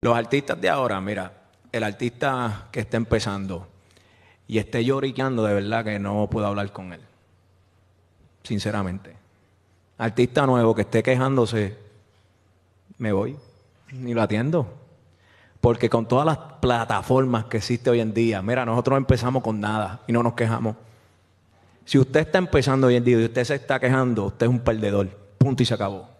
Los artistas de ahora, mira, el artista que está empezando y esté lloriqueando, de verdad que no puedo hablar con él. Sinceramente. Artista nuevo que esté quejándose, me voy ni lo atiendo. Porque con todas las plataformas que existe hoy en día, mira, nosotros empezamos con nada y no nos quejamos. Si usted está empezando hoy en día y usted se está quejando, usted es un perdedor. Punto y se acabó.